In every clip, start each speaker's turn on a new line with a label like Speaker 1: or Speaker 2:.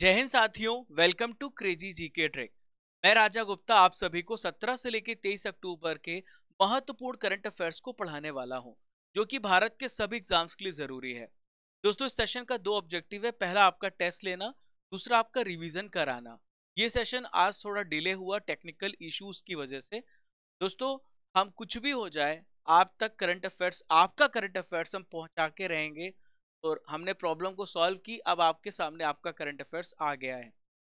Speaker 1: जय हिंद साथियों welcome to crazy GK trick मैं राजा गुप्ता आप सभी को 17 से लेकर 23 अक्टूबर के महत्वपूर्ण करंट अफेयर्स को पढ़ाने वाला हूं जो कि भारत के सभी एग्जाम्स के लिए जरूरी है दोस्तों इस सेशन का दो ऑब्जेक्टिव है पहला आपका टेस्ट लेना दूसरा आपका रिविजन कराना ये सेशन आज थोड़ा डिले हुआ टेक्निकल इशूज की वजह से दोस्तों हम कुछ भी हो जाए आप तक करंट अफेयर्स आपका करंट अफेयर्स हम पहुंचा के रहेंगे और हमने प्रॉब्लम को सॉल्व की अब आपके सामने आपका करंट अफेयर्स आ गया है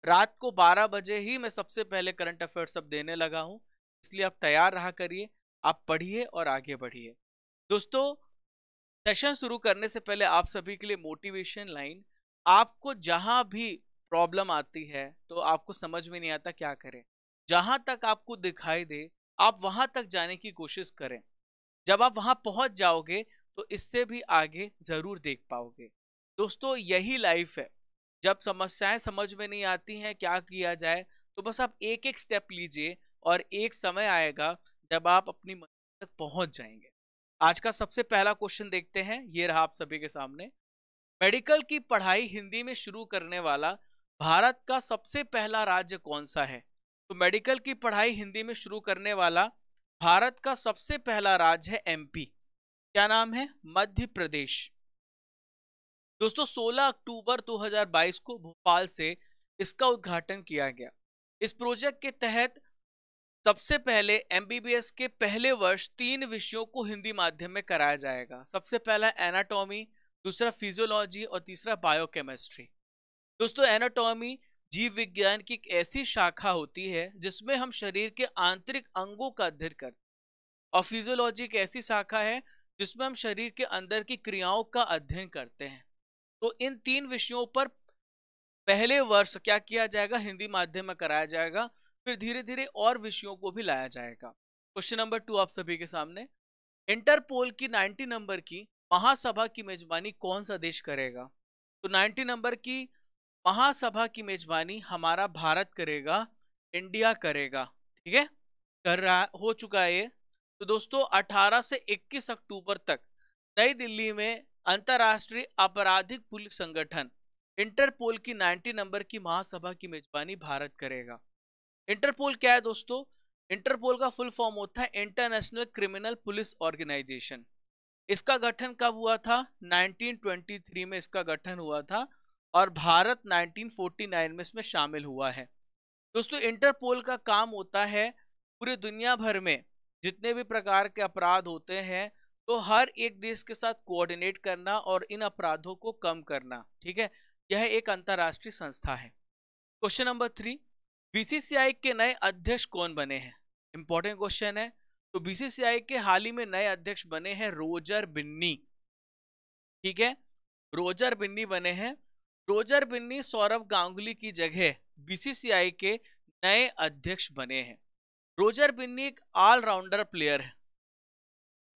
Speaker 1: रात को 12 बजे ही मैं सबसे पहले करंट अफेयर्स अब देने लगा हूँ इसलिए आप तैयार रहा करिए आप पढ़िए और आगे बढ़िए दोस्तों सेशन शुरू करने से पहले आप सभी के लिए मोटिवेशन लाइन आपको जहाँ भी प्रॉब्लम आती है तो आपको समझ में नहीं आता क्या करें जहाँ तक आपको दिखाई दे आप वहाँ तक जाने की कोशिश करें जब आप वहाँ पहुँच जाओगे तो इससे भी आगे ज़रूर देख पाओगे दोस्तों यही लाइफ है जब समस्याएं समझ में नहीं आती हैं क्या किया जाए तो बस आप एक एक स्टेप लीजिए और एक समय आएगा जब आप अपनी मंजिल तक पहुंच जाएंगे आज का सबसे पहला क्वेश्चन देखते हैं ये रहा आप सभी के सामने मेडिकल की पढ़ाई हिंदी में शुरू करने वाला भारत का सबसे पहला राज्य कौन सा है तो मेडिकल की पढ़ाई हिंदी में शुरू करने वाला भारत का सबसे पहला राज्य है एमपी क्या नाम है मध्य प्रदेश दोस्तों 16 अक्टूबर 2022 को भोपाल से इसका उद्घाटन किया गया इस प्रोजेक्ट के तहत सबसे पहले एमबीबीएस के पहले वर्ष तीन विषयों को हिंदी माध्यम में कराया जाएगा सबसे पहला एनाटॉमी दूसरा फिजियोलॉजी और तीसरा बायोकेमिस्ट्री दोस्तों एनाटॉमी जीव विज्ञान की एक ऐसी शाखा होती है जिसमें हम शरीर के आंतरिक अंगों का अध्ययन करते हैं और फिजियोलॉजी एक ऐसी शाखा है जिसमें हम शरीर के अंदर की क्रियाओं का अध्ययन करते हैं तो इन तीन विषयों पर पहले वर्ष क्या किया जाएगा हिंदी माध्यम में कराया जाएगा फिर धीरे धीरे और विषयों को भी लाया जाएगा क्वेश्चन नंबर टू आप सभी के सामने इंटरपोल की 90 नंबर की महासभा की मेजबानी कौन सा देश करेगा तो 90 नंबर की महासभा की मेजबानी हमारा भारत करेगा इंडिया करेगा ठीक है कर रहा हो चुका है ये तो दोस्तों 18 से 21 अक्टूबर तक नई दिल्ली में अंतर्राष्ट्रीय आपराधिक पुलिस संगठन इंटरपोल की 90 नंबर की महासभा की मेजबानी भारत करेगा इंटरपोल क्या है दोस्तों इंटरपोल का फुल फॉर्म होता है इंटरनेशनल क्रिमिनल पुलिस ऑर्गेनाइजेशन इसका गठन कब हुआ था 1923 में इसका गठन हुआ था और भारत 1949 में इसमें शामिल हुआ है दोस्तों इंटरपोल का काम होता है पूरी दुनिया भर में जितने भी प्रकार के अपराध होते हैं तो हर एक देश के साथ कोऑर्डिनेट करना और इन अपराधों को कम करना ठीक है यह एक अंतर्राष्ट्रीय संस्था है क्वेश्चन नंबर थ्री बीसीसीआई के नए अध्यक्ष कौन बने हैं इंपॉर्टेंट क्वेश्चन है तो बीसीसीआई के हाल ही में नए अध्यक्ष बने हैं रोजर बिन्नी ठीक है रोजर बिन्नी बने हैं रोजर बिन्नी सौरभ गांगुली की जगह बीसीसीआई के नए अध्यक्ष बने हैं रोजर बिन्नी एक ऑलराउंडर प्लेयर है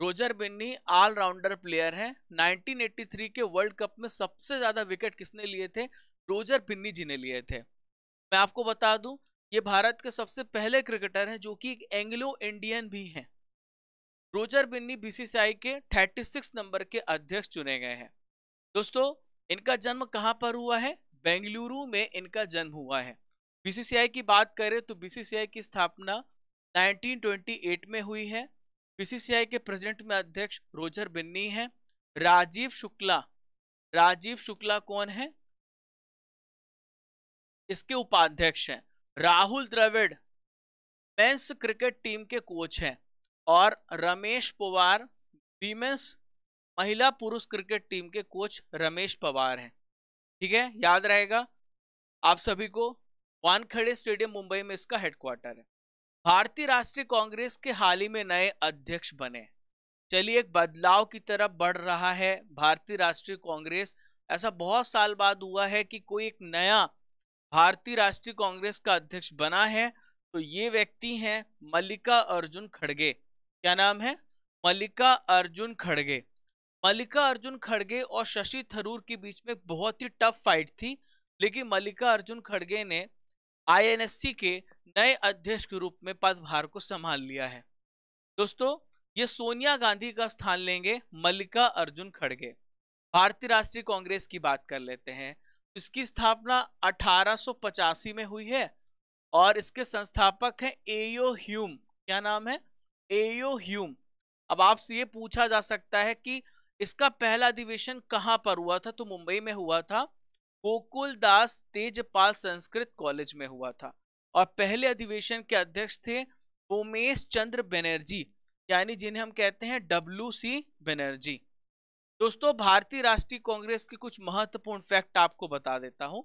Speaker 1: रोजर बिन्नी ऑलराउंडर प्लेयर है 1983 के वर्ल्ड कप में सबसे ज्यादा विकेट किसने लिए थे रोजर बिन्नी जी ने लिए थे मैं आपको बता दूं ये भारत के सबसे पहले क्रिकेटर हैं जो कि एक एंग्लो इंडियन भी हैं रोजर बिन्नी बीसीसीआई के 36 नंबर के अध्यक्ष चुने गए हैं दोस्तों इनका जन्म कहाँ पर हुआ है बेंगलुरु में इनका जन्म हुआ है बीसीसीआई की बात करें तो बीसीसीआई की स्थापना 1928 में हुई है बीसीसीआई के प्रेसिडेंट में अध्यक्ष रोजर बिन्नी है राजीव शुक्ला राजीव शुक्ला कौन है इसके उपाध्यक्ष हैं Rahul Dravid men's cricket team के कोच हैं और रमेश पवार वीमेंस महिला पुरुष क्रिकेट टीम के कोच रमेश पवार हैं ठीक है याद रहेगा आप सभी को वानखेड़े स्टेडियम मुंबई में इसका हेडक्वार्टर है भारतीय राष्ट्रीय कांग्रेस के हाल ही में नए अध्यक्ष बने चलिए एक बदलाव की तरफ बढ़ रहा है भारतीय राष्ट्रीय कांग्रेस ऐसा बहुत साल बाद हुआ है कि कोई एक नया भारतीय राष्ट्रीय कांग्रेस का अध्यक्ष बना है तो ये व्यक्ति हैं मल्लिका अर्जुन खड़गे क्या नाम है मल्लिका अर्जुन खड़गे मल्लिका अर्जुन खड़गे और शशि थरूर के बीच में बहुत ही टफ फाइट थी लेकिन मल्लिका अर्जुन खड़गे ने आईएनएससी के नए अध्यक्ष के रूप में पदभार को संभाल लिया है दोस्तों ये सोनिया गांधी का स्थान लेंगे मल्लिका अर्जुन खड़गे भारतीय राष्ट्रीय कांग्रेस की बात कर लेते हैं इसकी स्थापना अठारह में हुई है और इसके संस्थापक हैं एयो ह्यूम क्या नाम है एयो ह्यूम अब आपसे ये पूछा जा सकता है कि इसका पहला अधिवेशन कहाँ पर हुआ था तो मुंबई में हुआ था गोकुल दास तेजपाल संस्कृत कॉलेज में हुआ था और पहले अधिवेशन के अध्यक्ष थे उमेश चंद्र बनर्जी यानी जिन्हें हम कहते हैं डब्ल्यू सी बनर्जी दोस्तों भारतीय राष्ट्रीय कांग्रेस के कुछ महत्वपूर्ण फैक्ट आपको बता देता हूं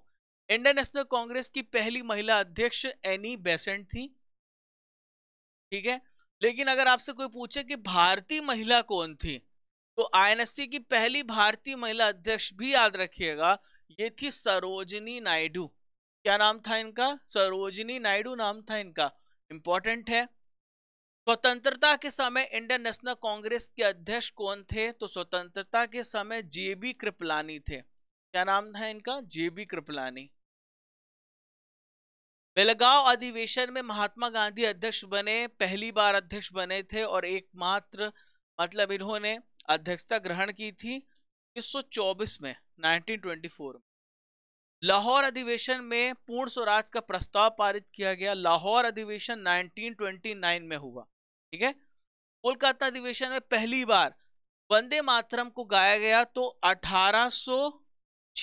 Speaker 1: इंडियन नेशनल कांग्रेस की पहली महिला अध्यक्ष एनी बेसेंट थी ठीक है लेकिन अगर आपसे कोई पूछे कि भारतीय महिला कौन थी तो आईएनएससी की पहली भारतीय महिला अध्यक्ष भी याद रखिएगा ये थी सरोजनी नायडू क्या नाम था इनका सरोजनी नायडू नाम था इनका इंपॉर्टेंट है स्वतंत्रता के समय इंडियन नेशनल कांग्रेस के अध्यक्ष कौन थे तो स्वतंत्रता के समय जेबी कृपलानी थे क्या नाम था इनका जेबी कृपलानी बेलगांव अधिवेशन में महात्मा गांधी अध्यक्ष बने पहली बार अध्यक्ष बने थे और एकमात्र मतलब इन्होंने अध्यक्षता ग्रहण की थी 1924 में 1924 में लाहौर अधिवेशन में पूर्ण स्वराज का प्रस्ताव पारित किया गया लाहौर अधिवेशन 1929 में हुआ ठीक है कोलकाता अधिवेशन में पहली बार वंदे मातरम को गाया गया तो अठारह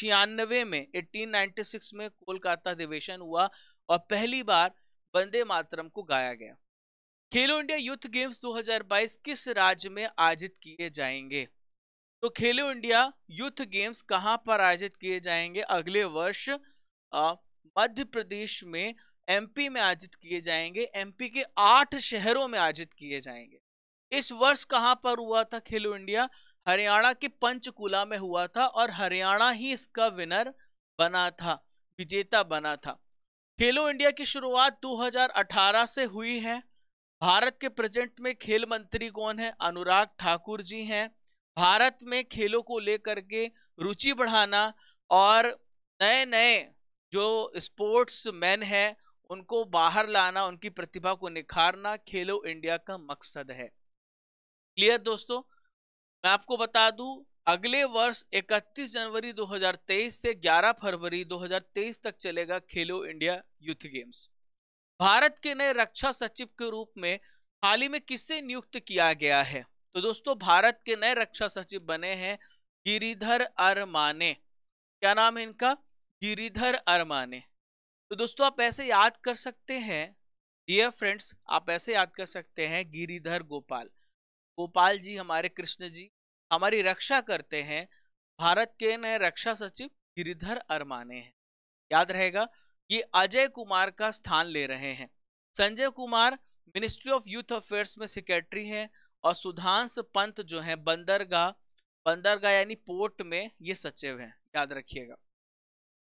Speaker 1: में 1896 में कोलकाता अधिवेशन हुआ और पहली बार वंदे मातरम को गाया गया खेलो इंडिया यूथ गेम्स 2022 किस राज्य में आयोजित किए जाएंगे तो खेलो इंडिया यूथ गेम्स कहाँ पर आयोजित किए जाएंगे अगले वर्ष मध्य प्रदेश में एमपी में आयोजित किए जाएंगे एमपी के आठ शहरों में आयोजित किए जाएंगे इस वर्ष कहाँ पर हुआ था खेलो इंडिया हरियाणा के पंचकुला में हुआ था और हरियाणा ही इसका विनर बना था विजेता बना था खेलो इंडिया की शुरुआत 2018 से हुई है भारत के प्रेजेंट में खेल मंत्री कौन है अनुराग ठाकुर जी हैं भारत में खेलों को लेकर के रुचि बढ़ाना और नए नए जो स्पोर्ट्स मैन हैं उनको बाहर लाना उनकी प्रतिभा को निखारना खेलो इंडिया का मकसद है क्लियर दोस्तों मैं आपको बता दूं अगले वर्ष 31 जनवरी 2023 से 11 फरवरी 2023 तक चलेगा खेलो इंडिया यूथ गेम्स भारत के नए रक्षा सचिव के रूप में हाल ही में किसे नियुक्त किया गया है तो दोस्तों भारत के नए रक्षा सचिव बने हैं गिरिधर अरमाने क्या नाम है इनका गिरिधर अरमाने तो दोस्तों आप ऐसे याद कर सकते हैं डियर फ्रेंड्स आप ऐसे याद कर सकते हैं गिरिधर गोपाल गोपाल जी हमारे कृष्ण जी हमारी रक्षा करते हैं भारत के नए रक्षा सचिव गिरिधर अरमाने हैं याद रहेगा ये अजय कुमार का स्थान ले रहे हैं Sanjay Kumar ministry of youth affairs में सेक्रेटरी हैं और सुधांश पंत जो है बंदरगाह बंदरगाह यानी पोर्ट में ये सचिव है याद रखिएगा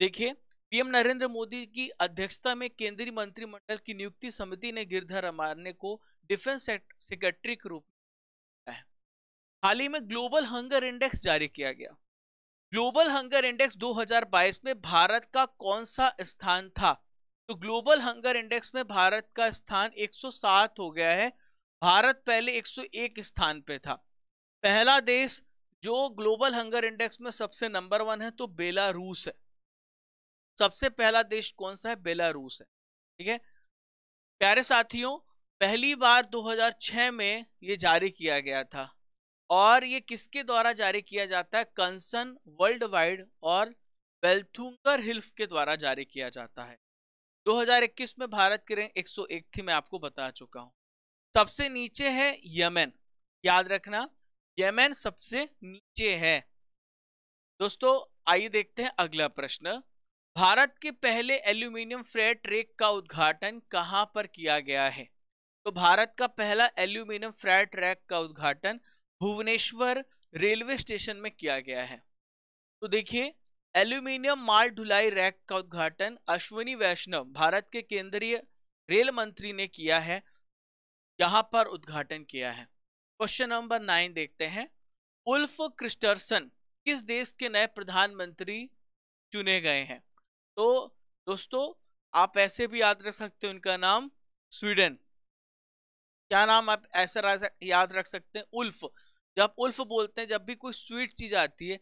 Speaker 1: देखिए पीएम नरेंद्र मोदी की अध्यक्षता में केंद्रीय मंत्रिमंडल की नियुक्ति समिति ने गिरधर अमारने को डिफेंस सेक्रेटरी के रूप में हाल ही में ग्लोबल हंगर इंडेक्स जारी किया गया ग्लोबल हंगर इंडेक्स 2022 में भारत का कौन सा स्थान था तो ग्लोबल हंगर इंडेक्स में भारत का स्थान 107 हो गया है भारत पहले 101 स्थान पे था पहला देश जो ग्लोबल हंगर इंडेक्स में सबसे नंबर वन है तो बेलारूस है सबसे पहला देश कौन सा है बेलारूस है ठीक है प्यारे साथियों पहली बार 2006 में ये जारी किया गया था और ये किसके द्वारा जारी किया जाता है कंसन वर्ल्ड वाइड और बेल्थुंगर हिल्फ के द्वारा जारी किया जाता है 2021 में भारत की रैंक 101 थी मैं आपको बता चुका हूं सबसे नीचे है यमन याद रखना यमन सबसे नीचे है दोस्तों आइए देखते हैं अगला प्रश्न भारत के पहले एल्यूमिनियम फ्रेट रेक का उद्घाटन कहां पर किया गया है तो भारत का पहला एल्यूमिनियम फ्रेट रैक का उद्घाटन भुवनेश्वर रेलवे स्टेशन में किया गया है तो देखिए एल्यूमिनियम माल ढुलाई रैक का उद्घाटन अश्विनी वैष्णव भारत के केंद्रीय रेल मंत्री ने किया है यहाँ पर उद्घाटन किया है क्वेश्चन नंबर नाइन देखते हैं उल्फ क्रिस्टर्सन किस देश के नए प्रधानमंत्री चुने गए हैं तो दोस्तों आप ऐसे भी याद रख सकते हैं उनका नाम स्वीडन क्या नाम आप ऐसा याद रख सकते हैं उल्फ जब उल्फ बोलते हैं जब भी कोई स्वीट चीज आती है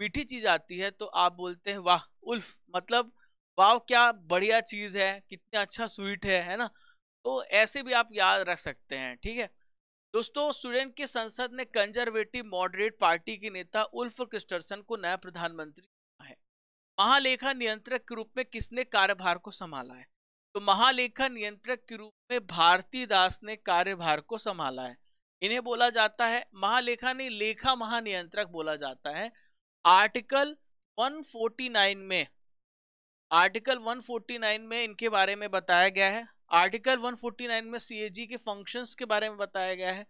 Speaker 1: मीठी चीज आती है तो आप बोलते हैं वाह उल्फ मतलब वाह क्या बढ़िया चीज है कितना अच्छा स्वीट है है ना तो ऐसे भी आप याद रख सकते हैं ठीक है दोस्तों स्वीडन की संसद ने कंजर्वेटिव मॉडरेट पार्टी के नेता उल्फ क्रिस्टरसन को नया प्रधानमंत्री है महालेखा नियंत्रक के रूप में किसने कार्यभार को संभाला है तो महालेखा नियंत्रक के रूप में भारती दास ने कार्यभार को संभाला है इन्हें बोला जाता है महालेखा नहीं लेखा महानियंत्रक बोला जाता है आर्टिकल 149 में आर्टिकल 149 में इनके बारे में बताया गया है आर्टिकल 149 में सी के फंक्शंस के बारे में बताया गया है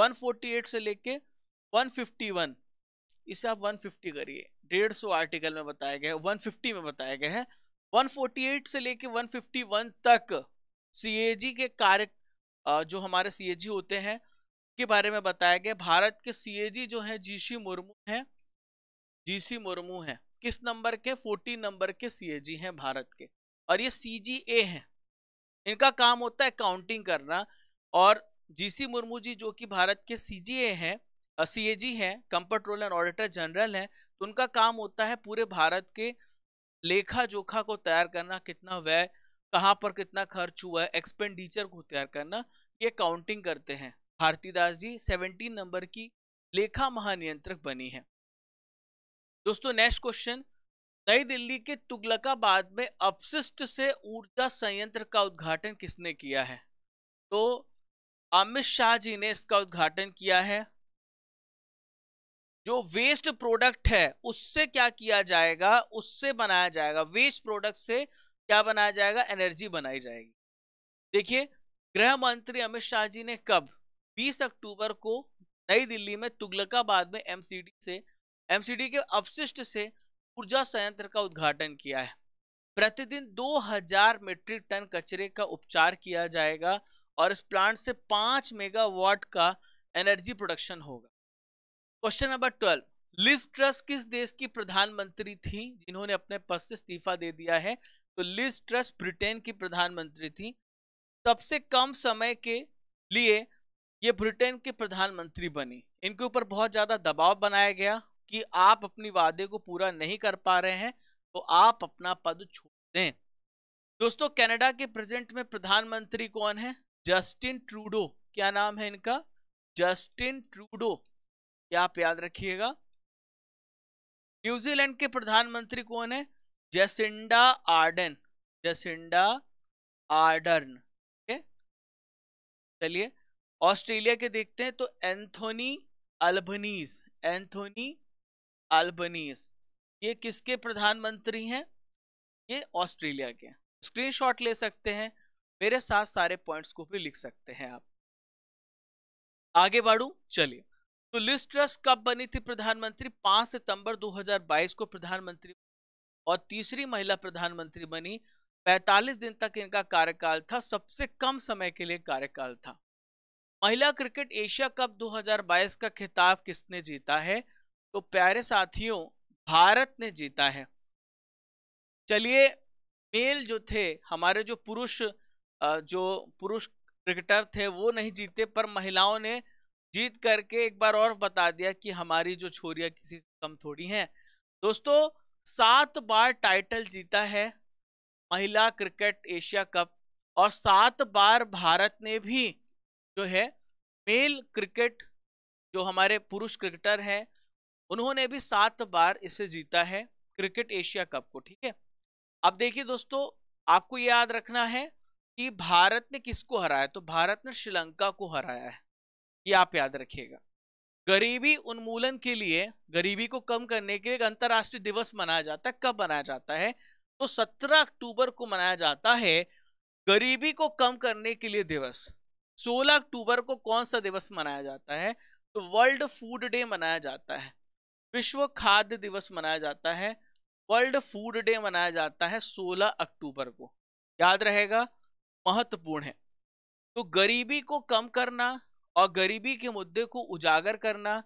Speaker 1: 148 से लेके 151 इसे आप 150 करिए डेढ़ सौ आर्टिकल में बताया गया है 150 में बताया गया है 148 से लेके 151 तक सी के कार्य जो हमारे सी होते हैं के बारे में बताया गया भारत के सी जो है जीसी मुर्मू है जीसी मुर्मू है किस नंबर के 40 नंबर के सी हैं भारत के और ये सी जी ए हैं इनका काम होता है काउंटिंग करना और जीसी मुर्मू जी जो कि भारत के सीजीए हैं सीएजी हैं कंपट्रोल एंड ऑडिटर जनरल हैं तो उनका काम होता है पूरे भारत के लेखा जोखा को तैयार करना कितना व्यय कहाँ पर कितना खर्च हुआ है एक्सपेंडिचर को तैयार करना ये काउंटिंग करते हैं भारती दास जी सेवनटीन नंबर की लेखा महानियंत्रक बनी है दोस्तों नेक्स्ट क्वेश्चन नई दिल्ली के तुगलकाबाद में अपशिष्ट से ऊर्जा संयंत्र का उद्घाटन किसने किया है तो अमित शाह जी ने इसका उद्घाटन किया है जो वेस्ट प्रोडक्ट है उससे क्या किया जाएगा उससे बनाया जाएगा वेस्ट प्रोडक्ट से क्या बनाया जाएगा एनर्जी बनाई जाएगी देखिए गृह मंत्री अमित शाह जी ने कब 20 अक्टूबर को नई दिल्ली में तुगलकाबाद में एमसीडी से एमसीडी के अपशिष्ट से ऊर्जा संयंत्र का उद्घाटन किया है प्रतिदिन 2000 मीट्रिक टन कचरे का उपचार किया जाएगा और इस प्लांट से 5 मेगावाट का एनर्जी प्रोडक्शन होगा question number twelve Liz Truss किस देश की प्रधानमंत्री थी जिन्होंने अपने पद से इस्तीफा दे दिया है तो लिज ट्रस ब्रिटेन की प्रधानमंत्री थी सबसे कम समय के लिए ये ब्रिटेन के प्रधानमंत्री बनी इनके ऊपर बहुत ज़्यादा दबाव बनाया गया कि आप अपनी वादे को पूरा नहीं कर पा रहे हैं तो आप अपना पद छोड़ दें दोस्तों कनाडा के प्रेजेंट में प्रधानमंत्री कौन है जस्टिन ट्रूडो क्या नाम है इनका जस्टिन ट्रूडो क्या आप याद रखिएगा न्यूजीलैंड के प्रधानमंत्री कौन है जेसिंडा आर्डन जेसिंडा आर्डन चलिए ऑस्ट्रेलिया के देखते हैं तो एंथोनी अल्बनीज एंथोनी अल्बनीस ये किसके प्रधानमंत्री हैं ये ऑस्ट्रेलिया के स्क्रीनशॉट ले सकते हैं मेरे साथ सारे पॉइंट्स को भी लिख सकते हैं आप आगे बढ़ू चलिए तो लिस्ट ट्रस्ट कब बनी थी प्रधानमंत्री 5 सितंबर 2022 को प्रधानमंत्री और तीसरी महिला प्रधानमंत्री बनी 45 दिन तक इनका कार्यकाल था सबसे कम समय के लिए कार्यकाल था महिला क्रिकेट एशिया कप 2022 का खिताब किसने जीता है तो प्यारे साथियों भारत ने जीता है चलिए मेल जो थे हमारे जो पुरुष जो पुरुष क्रिकेटर थे वो नहीं जीते पर महिलाओं ने जीत करके एक बार और बता दिया कि हमारी जो छोरियां किसी से कम थोड़ी हैं दोस्तों सात बार टाइटल जीता है महिला क्रिकेट एशिया कप और सात बार भारत ने भी जो है मेल क्रिकेट जो हमारे पुरुष क्रिकेटर हैं उन्होंने भी सात बार इसे जीता है क्रिकेट एशिया कप को ठीक है अब देखिए दोस्तों आपको याद रखना है कि भारत ने किसको हराया तो भारत ने श्रीलंका को हराया है ये आप याद रखिएगा गरीबी उन्मूलन के लिए गरीबी को कम करने के लिए अंतर्राष्ट्रीय दिवस मनाया जाता है कब मनाया जाता है तो 17 अक्टूबर को मनाया जाता है गरीबी को कम करने के लिए दिवस 16 अक्टूबर को कौन सा दिवस मनाया जाता है तो वर्ल्ड फूड डे मनाया जाता है विश्व खाद्य दिवस मनाया जाता है वर्ल्ड फूड डे मनाया जाता है 16 अक्टूबर को याद रहेगा महत्वपूर्ण है तो गरीबी को कम करना और गरीबी के मुद्दे को उजागर करना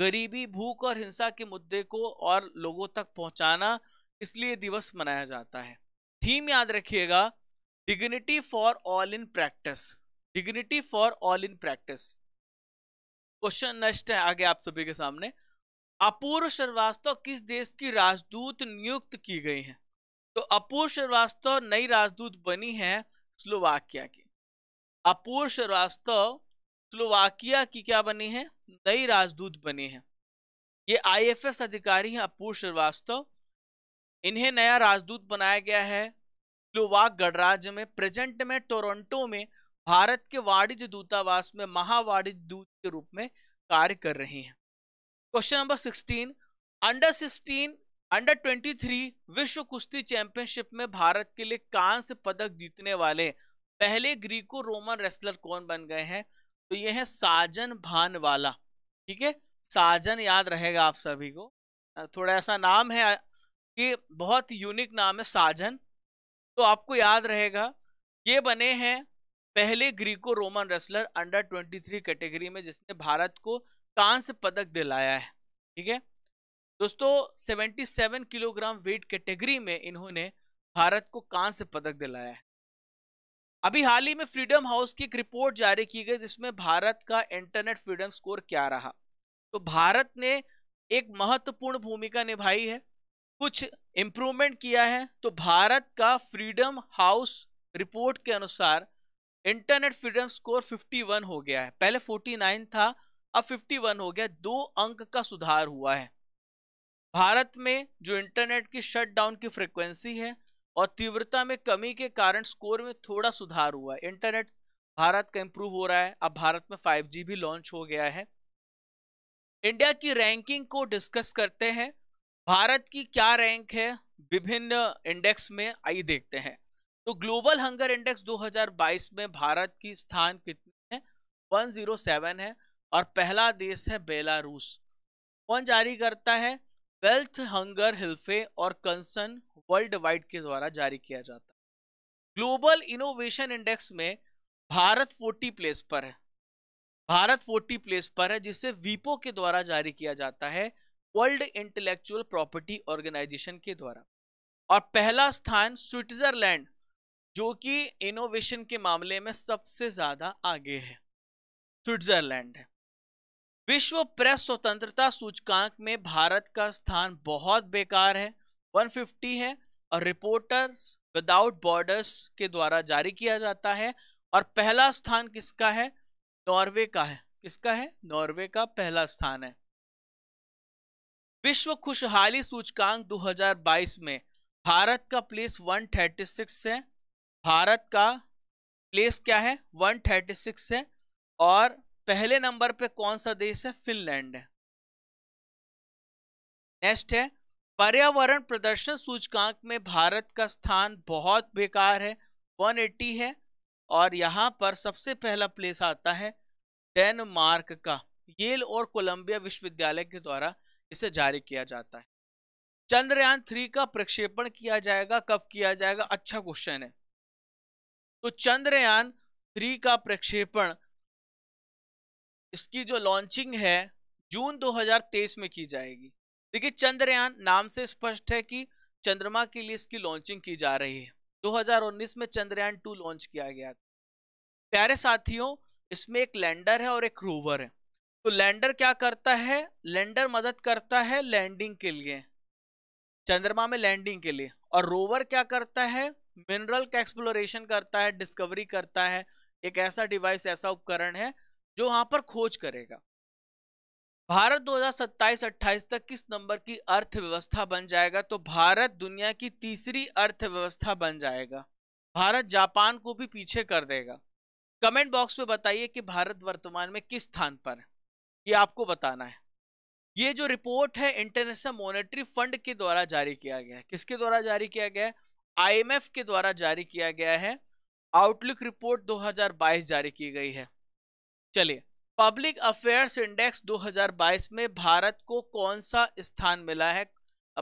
Speaker 1: गरीबी भूख और हिंसा के मुद्दे को और लोगों तक पहुंचाना इसलिए दिवस मनाया जाता है थीम याद रखिएगा dignity for all in practice dignity for all in practice question next है आगे आप सभी के सामने अपूर्व श्रीवास्तव किस देश की राजदूत नियुक्त की गई हैं तो अपूर्व श्रीवास्तव नई राजदूत बनी है स्लोवाकिया की अपूर्व श्रीवास्तव स्लोवाकिया की क्या बनी है नई राजदूत बनी है ये आईएफएस अधिकारी हैं अपूर्व श्रीवास्तव इन्हें नया राजदूत बनाया गया है स्लोवाक गणराज्य में प्रेजेंट में टोरंटो में भारत के वाणिज्य दूतावास में महावाणिज्य दूत के रूप में कार्य कर रही हैं question number sixteen under sixteen under twenty three विश्व कुश्ती चैंपियनशिप में भारत के लिए कांस्य पदक जीतने वाले पहले ग्रीको रोमन रेसलर कौन बन गए हैं तो यह है साजन भानवाला ठीक है साजन याद रहेगा आप सभी को थोड़ा ऐसा नाम है कि बहुत यूनिक नाम है साजन तो आपको याद रहेगा ये बने हैं पहले Greco Roman wrestler under 23 category में जिसने भारत को कांस्य पदक दिलाया है ठीक है दोस्तों 77 किलोग्राम वेट कैटेगरी में इन्होंने भारत को कांस्य पदक दिलाया है अभी हाल ही में फ्रीडम हाउस की एक रिपोर्ट जारी की गई जिसमें भारत का इंटरनेट फ्रीडम स्कोर क्या रहा तो भारत ने एक महत्वपूर्ण भूमिका निभाई है कुछ इम्प्रूवमेंट किया है तो भारत का फ्रीडम हाउस रिपोर्ट के अनुसार इंटरनेट फ्रीडम स्कोर 51 हो गया है पहले 49 था अब 51 हो गया दो अंक का सुधार हुआ है भारत में जो इंटरनेट की शटडाउन की फ्रिक्वेंसी है और तीव्रता में कमी के कारण स्कोर में थोड़ा सुधार हुआ है इंटरनेट भारत का इंप्रूव हो रहा है अब भारत में 5G भी लॉन्च हो गया है इंडिया की रैंकिंग को डिस्कस करते हैं भारत की क्या रैंक है विभिन्न इंडेक्स में आई देखते हैं तो ग्लोबल हंगर इंडेक्स 2022 में भारत की स्थान कितनी है 107 है और पहला देश है बेलारूस कौन जारी करता है वेल्थ हंगर हिल्फे और कंसर्न वर्ल्ड वाइड के द्वारा जारी किया जाता है ग्लोबल इनोवेशन इंडेक्स में भारत 40 प्लेस पर है भारत 40 प्लेस पर है जिसे वीपो के द्वारा जारी किया जाता है वर्ल्ड इंटेलेक्चुअल प्रॉपर्टी ऑर्गेनाइजेशन के द्वारा और पहला स्थान स्विट्जरलैंड जो कि इनोवेशन के मामले में सबसे ज्यादा आगे है स्विट्जरलैंड है विश्व प्रेस स्वतंत्रता सूचकांक में भारत का स्थान बहुत बेकार है 150 है और रिपोर्टर्स विदाउट बॉर्डर्स के द्वारा जारी किया जाता है और पहला स्थान किसका है नॉर्वे का है किसका है नॉर्वे का पहला स्थान है विश्व खुशहाली सूचकांक 2022 में भारत का प्लेस 136 है भारत का प्लेस क्या है 136 है और पहले नंबर पे कौन सा देश है फिनलैंड नेक्स्ट है पर्यावरण प्रदर्शन सूचकांक में भारत का स्थान बहुत बेकार है 180 है और यहां पर सबसे पहला प्लेस आता है डेनमार्क का येल और कोलंबिया विश्वविद्यालय के द्वारा इसे जारी किया जाता है चंद्रयान थ्री का प्रक्षेपण किया जाएगा कब किया जाएगा अच्छा क्वेश्चन है तो चंद्रयान थ्री का प्रक्षेपण इसकी जो लॉन्चिंग है जून 2023 में की जाएगी देखिए चंद्रयान नाम से स्पष्ट है कि चंद्रमा के लिए इसकी लॉन्चिंग की जा रही है 2019 में चंद्रयान टू लॉन्च किया गया था प्यारे साथियों इसमें एक लैंडर है और एक रोवर है तो लैंडर क्या करता है लैंडर मदद करता है लैंडिंग के लिए चंद्रमा में लैंडिंग के लिए और रोवर क्या करता है मिनरल का एक्सप्लोरेशन करता है डिस्कवरी करता है एक ऐसा डिवाइस ऐसा उपकरण है जो वहां पर खोज करेगा भारत 2027-28 तक किस नंबर की अर्थव्यवस्था बन जाएगा तो भारत दुनिया की तीसरी अर्थव्यवस्था बन जाएगा भारत जापान को भी पीछे कर देगा कमेंट बॉक्स में बताइए कि भारत वर्तमान में किस स्थान पर है ये आपको बताना है ये जो रिपोर्ट है इंटरनेशनल मॉनेटरी फंड के द्वारा जारी किया गया है किसके द्वारा जारी किया गया है आईएमएफ के द्वारा जारी किया गया है आउटलुक रिपोर्ट 2022 जारी की गई है चलिए पब्लिक अफेयर्स इंडेक्स 2022 में भारत को कौन सा स्थान मिला है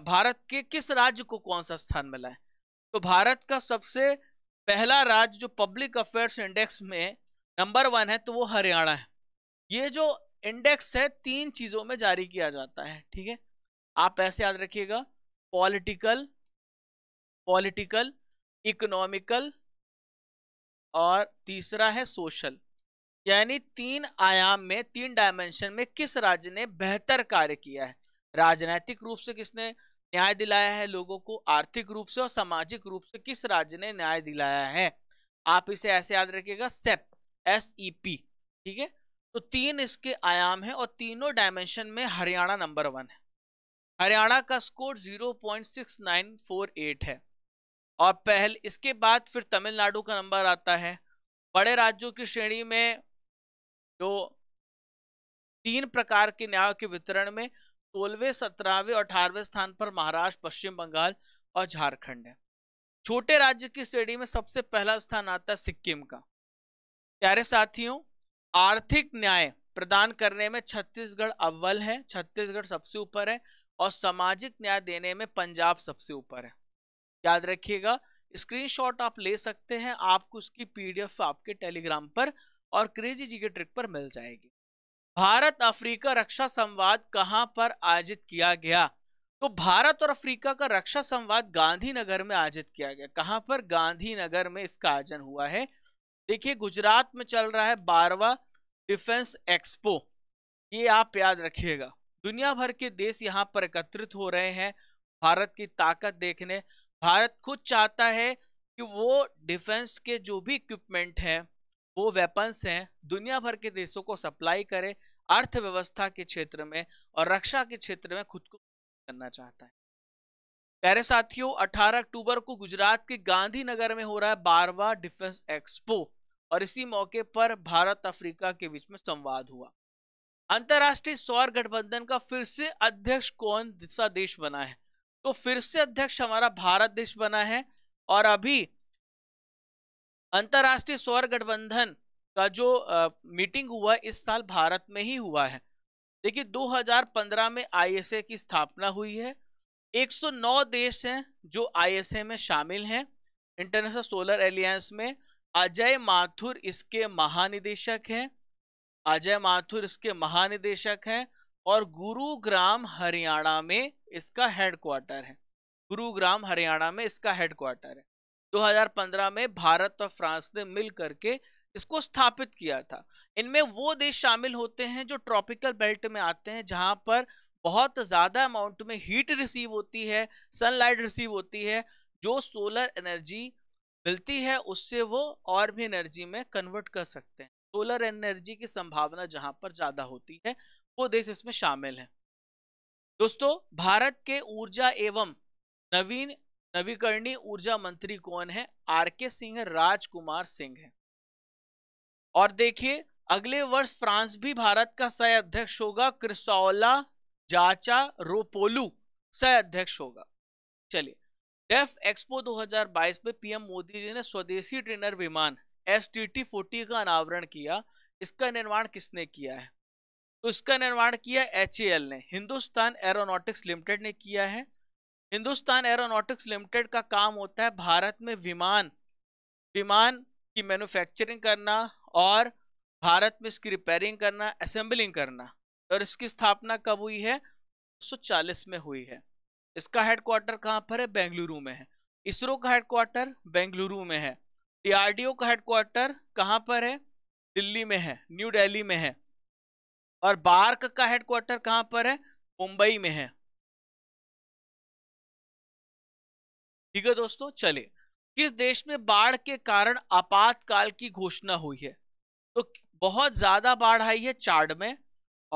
Speaker 1: भारत के किस राज्य को कौन सा स्थान मिला है तो भारत का सबसे पहला राज्य जो पब्लिक अफेयर्स इंडेक्स में नंबर वन है तो वो हरियाणा है ये जो इंडेक्स है तीन चीज़ों में जारी किया जाता है ठीक है आप ऐसे याद रखिएगा पॉलिटिकल पॉलिटिकल इकोनॉमिकल और तीसरा है सोशल यानी तीन आयाम में तीन डायमेंशन में किस राज्य ने बेहतर कार्य किया है राजनैतिक रूप से किसने न्याय दिलाया है लोगों को आर्थिक रूप से और सामाजिक रूप से किस राज्य ने न्याय दिलाया है आप इसे ऐसे याद रखिएगा सेप एस ई पी ठीक है तो तीन इसके आयाम है और तीनों डायमेंशन में हरियाणा नंबर वन है हरियाणा का स्कोर एट है और पहल इसके बाद फिर तमिलनाडु का नंबर आता है बड़े राज्यों की श्रेणी में जो तो तीन प्रकार के न्याय के वितरण में सोलहवें सत्रहवें और अठारहवें स्थान पर महाराष्ट्र पश्चिम बंगाल और झारखंड है छोटे राज्य की श्रेणी में सबसे पहला स्थान आता है सिक्किम का प्यारे साथियों आर्थिक न्याय प्रदान करने में छत्तीसगढ़ अव्वल है छत्तीसगढ़ सबसे ऊपर है और सामाजिक न्याय देने में पंजाब सबसे ऊपर है याद रखिएगा स्क्रीनशॉट आप ले सकते हैं आपको उसकी पीडीएफ आपके टेलीग्राम पर और क्रेजी जी के ट्रिक पर मिल जाएगी भारत अफ्रीका रक्षा संवाद कहां पर आयोजित किया गया तो भारत और अफ्रीका का रक्षा संवाद गांधीनगर में आयोजित किया गया कहां पर गांधीनगर में इसका आयोजन हुआ है देखिए गुजरात में चल रहा है बारवा डिफेंस एक्सपो ये आप याद रखिएगा दुनिया भर के देश यहाँ पर एकत्रित हो रहे हैं भारत की ताकत देखने भारत खुद चाहता है कि वो डिफेंस के जो भी इक्विपमेंट हैं वो वेपन्स हैं दुनिया भर के देशों को सप्लाई करे अर्थव्यवस्था के क्षेत्र में और रक्षा के क्षेत्र में खुद को करना चाहता है प्यारे साथियों 18 अक्टूबर को गुजरात के गांधीनगर में हो रहा है बारवा डिफेंस एक्सपो और इसी मौके पर भारत अफ्रीका के बीच में संवाद हुआ अंतर्राष्ट्रीय सौर गठबंधन का फिर से अध्यक्ष कौन सा देश बना है तो फिर से अध्यक्ष हमारा भारत देश बना है और अभी अंतर्राष्ट्रीय सौर गठबंधन का जो आ, मीटिंग हुआ इस साल भारत में ही हुआ है देखिए 2015 में आईएसए की स्थापना हुई है 109 देश हैं जो आईएसए में शामिल हैं इंटरनेशनल सोलर एलियंस में अजय माथुर इसके महानिदेशक हैं अजय माथुर इसके महानिदेशक हैं और गुरुग्राम हरियाणा में इसका हेडक्वार्टर है गुरुग्राम हरियाणा में इसका हेडक्वार्टर है 2015 में भारत और फ्रांस ने मिल करके इसको स्थापित किया था इनमें वो देश शामिल होते हैं जो ट्रॉपिकल बेल्ट में आते हैं जहां पर बहुत ज़्यादा अमाउंट में हीट रिसीव होती है सनलाइट रिसीव होती है जो सोलर एनर्जी मिलती है उससे वो और भी एनर्जी में कन्वर्ट कर सकते हैं सोलर एनर्जी की संभावना जहां पर ज़्यादा होती है वो देश इसमें शामिल है दोस्तों भारत के ऊर्जा एवं नवीन नवीकरणीय ऊर्जा मंत्री कौन है आर के सिंह राजकुमार सिंह है और देखिए अगले वर्ष फ्रांस भी भारत का सह अध्यक्ष होगा क्रिसौला जाचा रोपोलू सह अध्यक्ष होगा चलिए डेफ एक्सपो 2022 में पीएम मोदी जी ने स्वदेशी ट्रेनर विमान एस टी का अनावरण किया इसका निर्माण किसने किया है तो इसका निर्माण किया एच ने हिंदुस्तान एरोनॉटिक्स लिमिटेड ने किया है हिंदुस्तान एरोनॉटिक्स लिमिटेड का काम होता है भारत में विमान विमान की मैन्युफैक्चरिंग करना और भारत में इसकी रिपेयरिंग करना असेंबलिंग करना और इसकी स्थापना कब हुई है 1940 में हुई है इसका हेडक्वार्टर कहाँ पर है बेंगलुरु में है इसरो का हेडक्वार्टर बेंगलुरु में है डीआरडीओ का हेडक्वार्टर कहाँ पर है दिल्ली में है न्यू डेली में है और बार्क का हेडक्वार्टर कहाँ पर है मुंबई में है ठीक है दोस्तों चले किस देश में बाढ़ के कारण आपातकाल की घोषणा हुई है तो बहुत ज्यादा बाढ़ आई है चार्ड में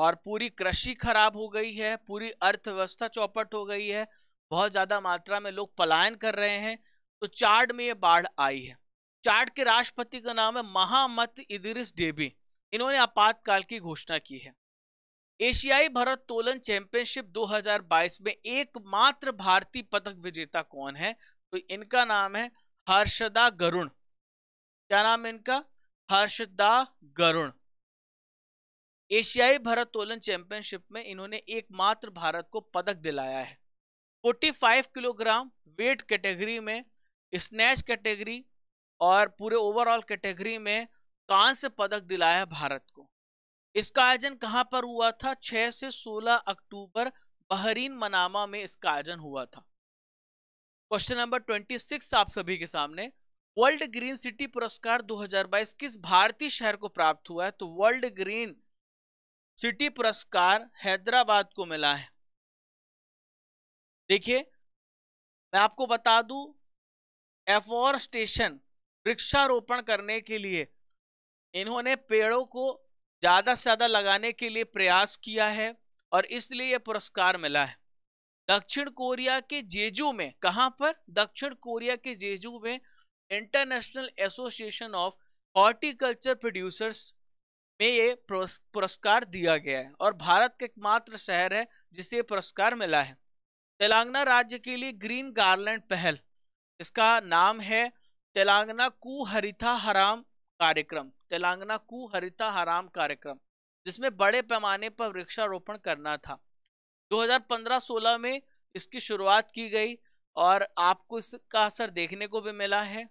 Speaker 1: और पूरी कृषि खराब हो गई है पूरी अर्थव्यवस्था चौपट हो गई है बहुत ज्यादा मात्रा में लोग पलायन कर रहे हैं तो चार्ड में ये बाढ़ आई है चार्ड के राष्ट्रपति का नाम है महामत इदिरिस डेबी इन्होंने आपातकाल की घोषणा की है एशियाई भारत्तोलन चैंपियनशिप 2022 में एकमात्र भारतीय पदक विजेता कौन है तो इनका नाम है हर्षदा गरुण क्या नाम है इनका हर्षदा गरुण एशियाई भारत्तोलन चैंपियनशिप में इन्होंने एकमात्र भारत को पदक दिलाया है 45 किलोग्राम वेट कैटेगरी में स्नैच कैटेगरी और पूरे ओवरऑल कैटेगरी में कांस्य पदक दिलाया है भारत को इसका आयोजन कहाँ पर हुआ था 6 से 16 अक्टूबर बहरीन मनामा में इसका आयोजन हुआ था क्वेश्चन नंबर 26 आप सभी के सामने वर्ल्ड ग्रीन सिटी पुरस्कार 2022 किस भारतीय शहर को प्राप्त हुआ है तो वर्ल्ड ग्रीन सिटी पुरस्कार हैदराबाद को मिला है देखिए मैं आपको बता दू एफोर स्टेशन वृक्षारोपण करने के लिए इन्होंने पेड़ों को ज़्यादा से ज़्यादा लगाने के लिए प्रयास किया है और इसलिए यह पुरस्कार मिला है दक्षिण कोरिया के जेजू में कहाँ पर दक्षिण कोरिया के जेजू में international association of horticulture producers में ये पुरस्कार दिया गया है और भारत का एकमात्र शहर है जिसे ये पुरस्कार मिला है तेलंगाना राज्य के लिए ग्रीन गार्लैंड पहल इसका नाम है तेलंगाना कु हरिथा हराम कार्यक्रम तेलंगाना कु हरिता हराम कार्यक्रम जिसमें बड़े पैमाने पर वृक्षारोपण करना था 2015-16 में इसकी शुरुआत की गई और आपको इसका असर देखने को भी मिला है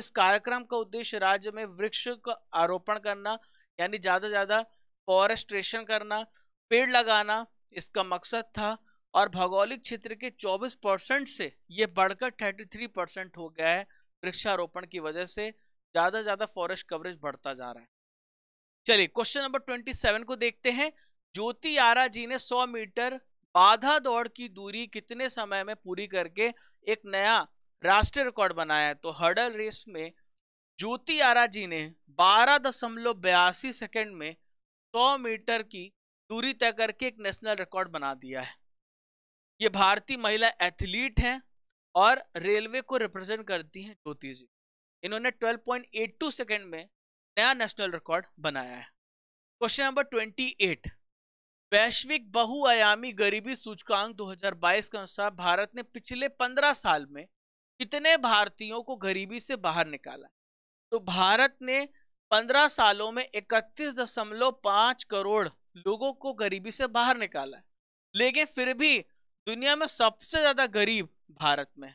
Speaker 1: इस कार्यक्रम का उद्देश्य राज्य में वृक्ष का आरोपण करना यानी ज़्यादा ज़्यादा फॉरेस्ट्रेशन करना पेड़ लगाना इसका मकसद था और भौगोलिक क्षेत्र के 24 परसेंट से ये बढ़कर 33 परसेंट हो गया है वृक्षारोपण की वजह से ज़्यादा ज़्यादा फॉरेस्ट कवरेज बढ़ता जा रहा है चलिए क्वेश्चन नंबर ट्वेंटी सेवन को देखते हैं ज्योति आरा जी ने सौ मीटर बाधा दौड़ की दूरी कितने समय में पूरी करके एक नया राष्ट्रीय रिकॉर्ड बनाया तो हर्डल रेस में ज्योति आरा जी ने बारह दशमलव बयासी सेकेंड में सौ मीटर की दूरी तय करके एक नेशनल रिकॉर्ड बना दिया है ये भारतीय महिला एथलीट हैं और रेलवे को रिप्रेजेंट करती हैं ज्योति जी इन्होंने 12.82 सेकंड में नया नेशनल रिकॉर्ड बनाया है क्वेश्चन नंबर 28 वैश्विक बहुआयामी गरीबी सूचकांक 2022 के अनुसार भारत ने पिछले 15 साल में कितने भारतीयों को गरीबी से बाहर निकाला तो भारत ने 15 सालों में 31.5 करोड़ लोगों को गरीबी से बाहर निकाला लेकिन फिर भी दुनिया में सबसे ज्यादा गरीब भारत में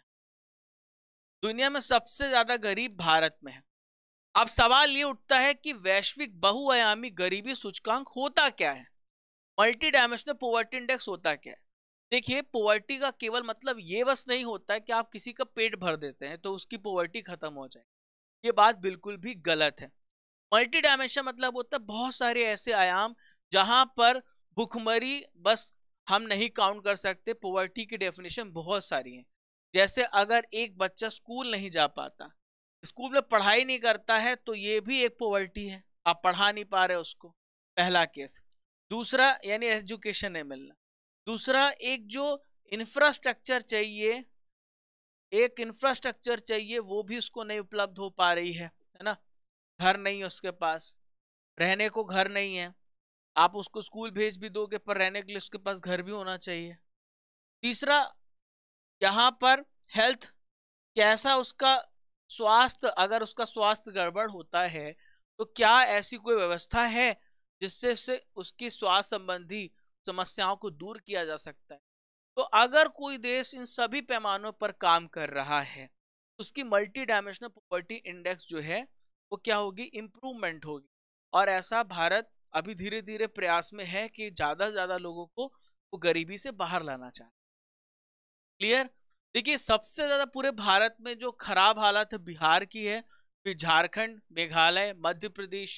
Speaker 1: दुनिया में सबसे ज्यादा गरीब भारत में है अब सवाल ये उठता है कि वैश्विक बहुआयामी गरीबी सूचकांक होता क्या है मल्टी डायमेंशनल पोवर्टी इंडेक्स होता क्या है देखिए पोवर्टी का केवल मतलब ये बस नहीं होता है कि आप किसी का पेट भर देते हैं तो उसकी पोवर्टी खत्म हो जाए ये बात बिल्कुल भी गलत है मल्टी डायमेंशन मतलब होता है बहुत सारे ऐसे आयाम जहां पर भुखमरी बस हम नहीं काउंट कर सकते पोवर्टी की डेफिनेशन बहुत सारी है जैसे अगर एक बच्चा स्कूल नहीं जा पाता स्कूल में पढ़ाई नहीं करता है तो ये भी एक पॉवर्टी है आप पढ़ा नहीं पा रहे उसको पहला केस दूसरा यानी एजुकेशन है मिलना दूसरा एक जो इंफ्रास्ट्रक्चर चाहिए एक इंफ्रास्ट्रक्चर चाहिए वो भी उसको नहीं उपलब्ध हो पा रही है है ना घर नहीं है उसके पास रहने को घर नहीं है आप उसको स्कूल भेज भी दोगे पर रहने के लिए उसके पास घर भी होना चाहिए तीसरा यहाँ पर हेल्थ कैसा उसका स्वास्थ्य अगर उसका स्वास्थ्य गड़बड़ होता है तो क्या ऐसी कोई व्यवस्था है जिससे से उसकी स्वास्थ्य संबंधी समस्याओं को दूर किया जा सकता है तो अगर कोई देश इन सभी पैमानों पर काम कर रहा है उसकी मल्टी डायमेंशनल प्रॉपर्टी इंडेक्स जो है वो क्या होगी इम्प्रूवमेंट होगी और ऐसा भारत अभी धीरे धीरे प्रयास में है कि ज़्यादा से ज़्यादा लोगों को वो गरीबी से बाहर लाना चाहे क्लियर देखिए सबसे ज्यादा पूरे भारत में जो खराब हालत है बिहार की है फिर तो झारखंड मेघालय मध्य प्रदेश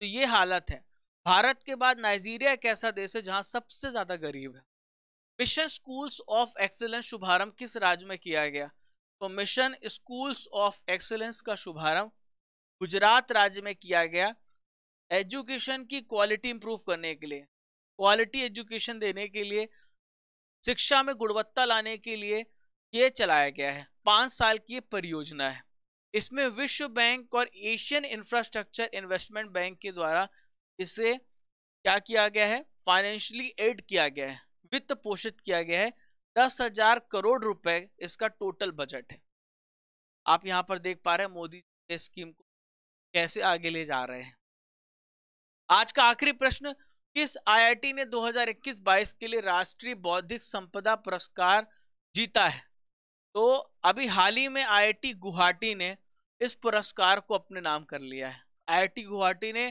Speaker 1: तो ये हालत है भारत के बाद नाइजीरिया एक ऐसा देश है जहां सबसे ज्यादा गरीब है मिशन स्कूल्स ऑफ एक्सेलेंस शुभारंभ किस राज्य में किया गया तो मिशन स्कूल्स ऑफ एक्सेलेंस का शुभारंभ गुजरात राज्य में किया गया एजुकेशन की क्वालिटी इंप्रूव करने के लिए क्वालिटी एजुकेशन देने के लिए शिक्षा में गुणवत्ता लाने के लिए ये चलाया गया है पांच साल की परियोजना है इसमें विश्व बैंक और एशियन इंफ्रास्ट्रक्चर इन्वेस्टमेंट बैंक के द्वारा इसे क्या किया गया है फाइनेंशियली एड किया गया है वित्त पोषित किया गया है दस हजार करोड़ रुपए इसका टोटल बजट है आप यहाँ पर देख पा रहे हैं मोदी स्कीम को कैसे आगे ले जा रहे हैं आज का आखिरी प्रश्न किस आईआईटी ने 2021-22 के लिए राष्ट्रीय बौद्धिक संपदा पुरस्कार जीता है तो अभी हाल ही में आईआईटी गुवाहाटी ने इस पुरस्कार को अपने नाम कर लिया है आईआईटी गुवाहाटी ने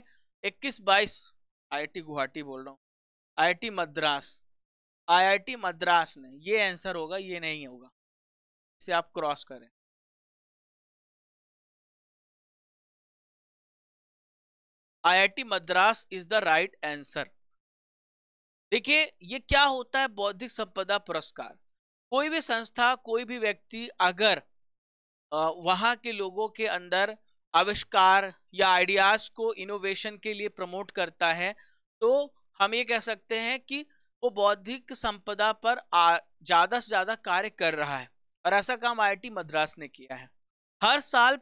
Speaker 1: 21-22 आईआईटी गुवाहाटी बोल रहा हूँ आईआईटी मद्रास आईआईटी मद्रास ने ये आंसर होगा ये नहीं होगा इसे आप क्रॉस करें IIT Madras is the right answer देखिए ये क्या होता है बौद्धिक संपदा पुरस्कार कोई भी संस्था कोई भी व्यक्ति अगर वहाँ के लोगों के अंदर आविष्कार या आइडियाज को इनोवेशन के लिए प्रमोट करता है तो हम ये कह सकते हैं कि वो बौद्धिक संपदा पर ज़्यादा से ज़्यादा कार्य कर रहा है और ऐसा काम आईआईटी मद्रास ने किया है हर साल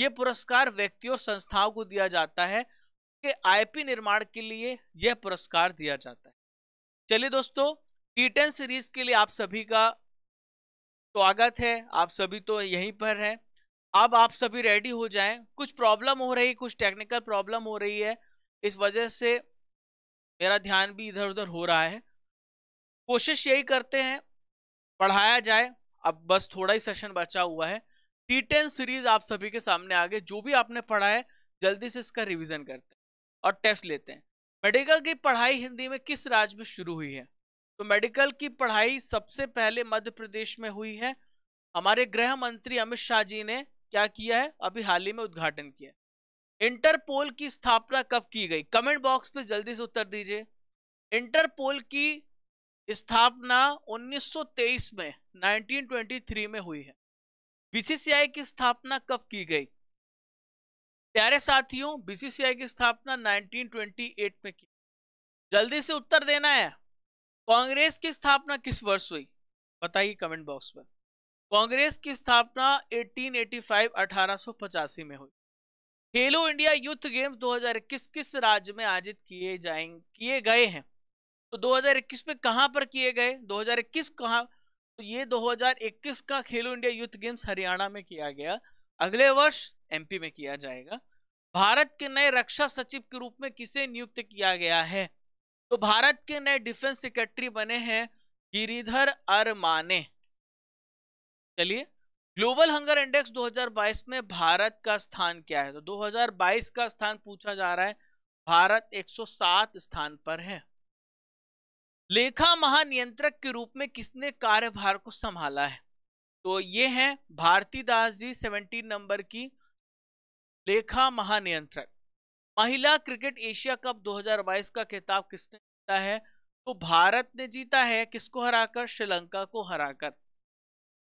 Speaker 1: ये पुरस्कार व्यक्ति और संस्थाओं को दिया जाता है कि आईपी निर्माण के लिए यह पुरस्कार दिया जाता है चलिए दोस्तों टी टेन सीरीज के लिए आप सभी का स्वागत है आप सभी तो यहीं पर हैं अब आप सभी रेडी हो जाएं कुछ प्रॉब्लम हो रही है कुछ टेक्निकल प्रॉब्लम हो रही है इस वजह से मेरा ध्यान भी इधर उधर हो रहा है कोशिश यही करते हैं पढ़ाया जाए अब बस थोड़ा ही सेशन बचा हुआ है टी टेन सीरीज आप सभी के सामने आ गए जो भी आपने पढ़ा है जल्दी से इसका रिविजन करते हैं और टेस्ट लेते हैं मेडिकल की पढ़ाई हिंदी में किस राज्य में शुरू हुई है तो मेडिकल की पढ़ाई सबसे पहले मध्य प्रदेश में हुई है हमारे गृह मंत्री अमित शाह जी ने क्या किया है अभी हाल ही में उद्घाटन किया इंटरपोल की स्थापना कब की गई कमेंट बॉक्स पे जल्दी से उत्तर दीजिए इंटरपोल की स्थापना 1923 में 1923 में हुई है बीसीसीआई की स्थापना कब की गई प्यारे साथियों बीसीसीआई की स्थापना 1928 में की जल्दी से उत्तर देना है कांग्रेस की स्थापना किस वर्ष हुई बताइए कमेंट बॉक्स में कांग्रेस की स्थापना 1885 1885 में हुई खेलो इंडिया यूथ गेम्स 2021 किस राज्य में आयोजित किए जाएंगे किए गए हैं तो 2021 में कहां पर किए गए 2021 कहां तो ये 2021 का खेलो इंडिया यूथ गेम्स हरियाणा में किया गया अगले वर्ष एमपी में किया जाएगा भारत के नए रक्षा सचिव के रूप में किसे नियुक्त किया गया है तो भारत के नए डिफेंस सेक्रेटरी बने हैं गिरिधर अरमाने चलिए ग्लोबल हंगर इंडेक्स 2022 में भारत का स्थान क्या है तो 2022 का स्थान पूछा जा रहा है भारत 107 स्थान पर है लेखा महानियंत्रक के रूप में किसने कार्यभार को संभाला है तो ये हैं भारती दास जी सेवनटीन नंबर की लेखा महानियंत्रक महिला क्रिकेट एशिया कप 2022 का खिताब किसने जीता है तो भारत ने जीता है किसको हराकर श्रीलंका को हराकर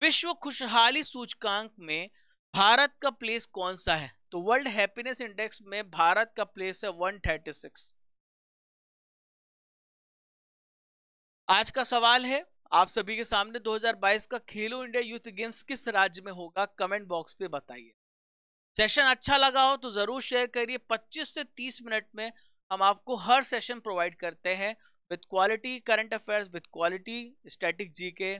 Speaker 1: विश्व खुशहाली सूचकांक में भारत का प्लेस कौन सा है तो वर्ल्ड हैप्पीनेस इंडेक्स में भारत का प्लेस है 136 आज का सवाल है आप सभी के सामने 2022 का खेलो इंडिया यूथ गेम्स किस राज्य में होगा कमेंट बॉक्स पे बताइए सेशन अच्छा लगा हो तो ज़रूर शेयर करिए 25 से 30 मिनट में हम आपको हर सेशन प्रोवाइड करते हैं with quality current affairs with quality static GK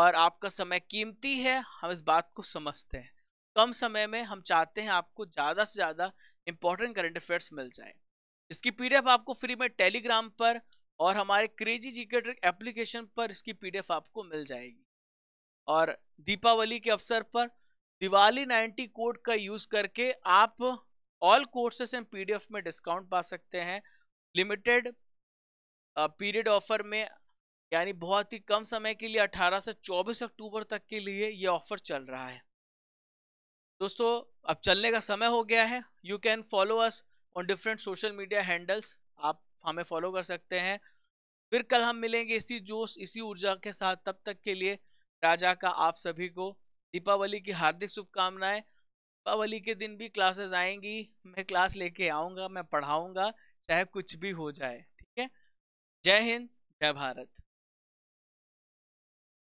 Speaker 1: और आपका समय कीमती है हम इस बात को समझते हैं कम समय में हम चाहते हैं आपको ज़्यादा से ज़्यादा इंपॉर्टेंट करंट अफेयर्स मिल जाए इसकी पीडीएफ आपको फ्री में टेलीग्राम पर और हमारे क्रेजी जी के ट्रिक एप्लीकेशन पर इसकी पीडीएफ आपको मिल जाएगी और दीपावली के अवसर पर दिवाली 90 कोड का यूज़ करके आप ऑल कोर्सेस एंड पीडीएफ में डिस्काउंट पा सकते हैं लिमिटेड पीरियड ऑफर में यानी बहुत ही कम समय के लिए 18 से 24 अक्टूबर तक के लिए ये ऑफर चल रहा है दोस्तों अब चलने का समय हो गया है you can follow us on different social media handles आप हमें फॉलो कर सकते हैं फिर कल हम मिलेंगे इसी जोश इसी ऊर्जा के साथ तब तक के लिए राजा का आप सभी को दीपावली की हार्दिक शुभकामनाएं दीपावली के दिन भी क्लासेस आएंगी मैं क्लास लेके आऊँगा मैं पढ़ाऊँगा चाहे कुछ भी हो जाए ठीक है जय हिंद जय भारत